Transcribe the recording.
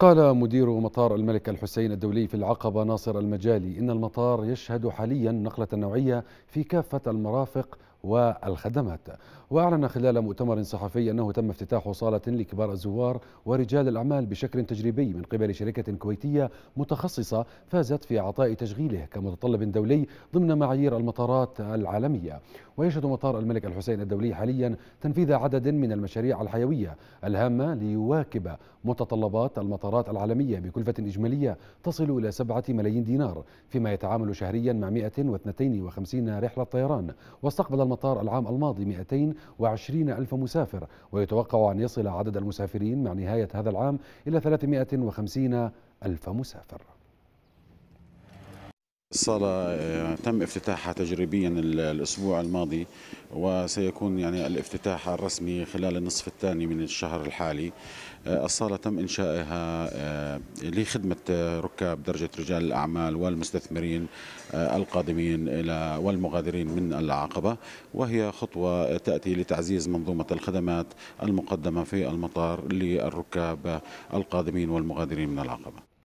قال مدير مطار الملك الحسين الدولي في العقبة ناصر المجالي إن المطار يشهد حاليا نقلة نوعية في كافة المرافق والخدمات وأعلن خلال مؤتمر صحفي أنه تم افتتاح صالة لكبار الزوار ورجال الأعمال بشكل تجريبي من قبل شركة كويتية متخصصة فازت في عطاء تشغيله كمتطلب دولي ضمن معايير المطارات العالمية ويشهد مطار الملك الحسين الدولي حاليا تنفيذ عدد من المشاريع الحيوية الهامة ليواكب متطلبات المطارات العالمية بكلفة إجمالية تصل إلى 7 ملايين دينار فيما يتعامل شهريا مع 152 رحلة طيران واستقبل المطار العام الماضي 220 ألف مسافر ويتوقع أن يصل عدد المسافرين مع نهاية هذا العام إلى 350 ألف مسافر الصالة آه، تم افتتاحها تجريبيا الأسبوع الماضي وسيكون يعني الافتتاح الرسمي خلال النصف الثاني من الشهر الحالي آه، الصالة تم إنشائها آه، لخدمة ركاب درجة رجال الأعمال والمستثمرين القادمين إلى والمغادرين من العقبة وهي خطوة تأتي لتعزيز منظومة الخدمات المقدمة في المطار للركاب القادمين والمغادرين من العقبة